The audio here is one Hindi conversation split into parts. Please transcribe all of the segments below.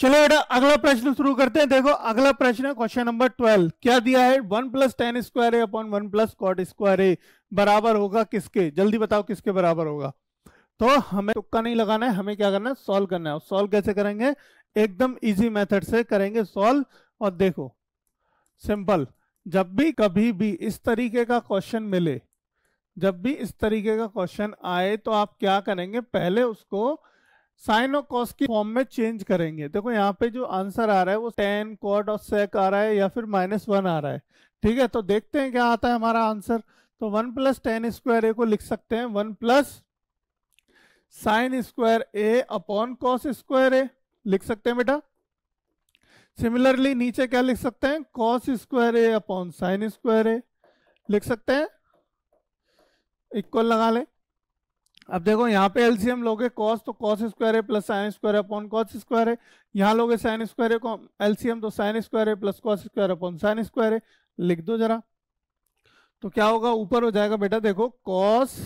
चलो बेटा अगला प्रश्न शुरू करते हैं देखो अगला प्रश्न है क्वेश्चन नंबर ट्वेल्व क्या दिया है one plus tan square A upon one plus cot square A बराबर होगा किसके जल्दी बताओ किसके बराबर होगा तो हमें तुक्का नहीं लगाना है हमें क्या करना है सॉल्व करना है सॉल्व कैसे करेंगे एकदम इजी मेथड से करेंगे सॉल्व और देखो सिंपल जब भी कभी भी इस तरीके का क्वेश्चन मिले जब भी इस तरीके का क्वेश्चन आए तो आप क्या करेंगे पहले उसको साइन और कॉस की फॉर्म में चेंज करेंगे देखो यहाँ पे जो आंसर आ रहा है वो टेन कॉड और सेक आ रहा है या फिर माइनस वन आ रहा है ठीक है तो देखते हैं क्या आता है हमारा आंसर तो one plus tan square A को लिख सकते हैं one plus sine square A upon cos square A लिख सकते हैं बेटा सिमिलरली नीचे क्या लिख सकते हैं cos square A upon sine square A लिख सकते हैं इक्वल लगा लें अब देखो यहाँ पे एलसीएम लोगे कॉस तो कॉस स्क्वायर है plus sine square upon cos square है यहाँ लोगे साइन स्क्वायर तो है एलसीएम तो साइन स्क्वायर है plus cos square upon sine square है लिख दो जरा तो क्या होगा ऊपर हो जाएगा बेटा देखो cos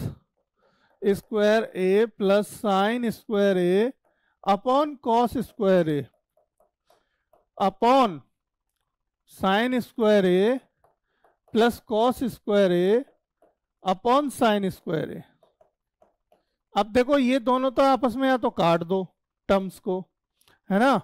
square A plus sine square A upon cos square A upon sine square A plus cos square A upon sine square A अब देखो ये दोनों तो आपस में या तो काट दो टर्म्स को है ना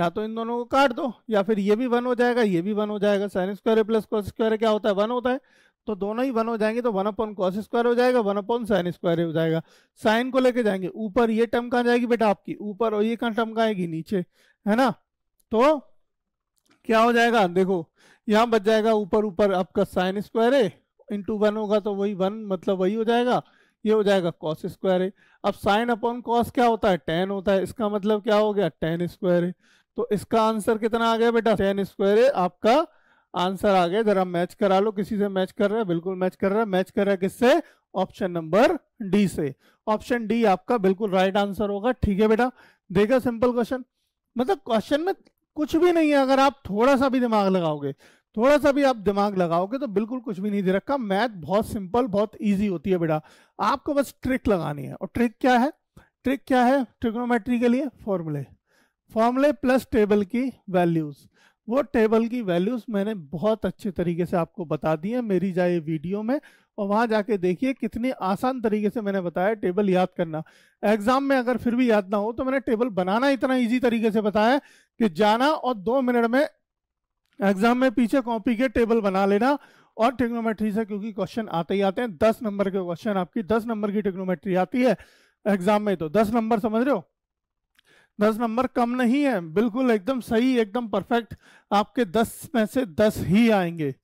या तो इन दोनों को काट दो या फिर ये भी वन हो जाएगा ये भी वन हो जाएगा sine square plus cos square क्या होता है वन होता है तो दोनों ही वन हो जाएंगे तो वन अपॉन कॉस स्क्वायर हो जाएगा वन अपॉन साइन स्क्वायर हो जाएगा साइन को लेके जाएंगे ऊपर ये टर्म कहाँ जाएगी बेटा आपकी ऊपर और ये कहाँ टर्म कहाँ आएगी नीचे है ना तो क्या हो जाएगा देखो यहाँ बच जाएगा ऊपर ऊपर आपका साइन स्क्वायर है इंटू वन होगा तो वही वन मतलब वही हो जाएगा ये हो जाएगा कॉस स्क्वायर है अब साइन अपॉन कॉस क्या होता है टेन होता है इसका मतलब क्या हो गया टेन स्क्वायर है तो इसका आंसर कितना आ गया बेटा टेन स्क्वायर है आपका आंसर आ गया जरा मैच करा लो किसी से मैच कर रहा है बिल्कुल मैच कर रहा है मैच कर रहा है किससे ऑप्शन नंबर डी से ऑप्शन डी आपका बिल्कुल राइट आंसर होगा ठीक है बेटा देखा सिंपल क्वेश्चन मतलब क्वेश्चन में कुछ भी नहीं है अगर आप थोड़ा सा भी दिमाग लगाओगे थोड़ा सा भी आप दिमाग लगाओगे तो बिल्कुल कुछ भी नहीं दे रखा मैथ बहुत सिंपल बहुत इजी होती है बेटा आपको बस ट्रिक लगानी है और ट्रिक क्या है ट्रिक क्या है ट्रिग्नोमेट्री के लिए फॉर्मूले फॉर्मूले प्लस टेबल की वैल्यूज वो टेबल की वैल्यूज मैंने बहुत अच्छे तरीके से आपको बता दी है मेरी जाए वीडियो में और वहां जाके देखिए कितने आसान तरीके से मैंने बताया टेबल याद करना एग्जाम में अगर फिर भी याद ना हो तो मैंने टेबल बनाना इतना इजी तरीके से बताया कि जाना और दो मिनट में एग्जाम में पीछे कॉपी के टेबल बना लेना और टेक्नोमेट्री से क्योंकि क्वेश्चन आते ही आते हैं दस नंबर के क्वेश्चन आपकी दस नंबर की टेक्नोमेट्री आती है एग्जाम में तो दस नंबर समझ रहे हो दस नंबर कम नहीं है बिल्कुल एकदम सही एकदम परफेक्ट आपके दस में से दस ही आएंगे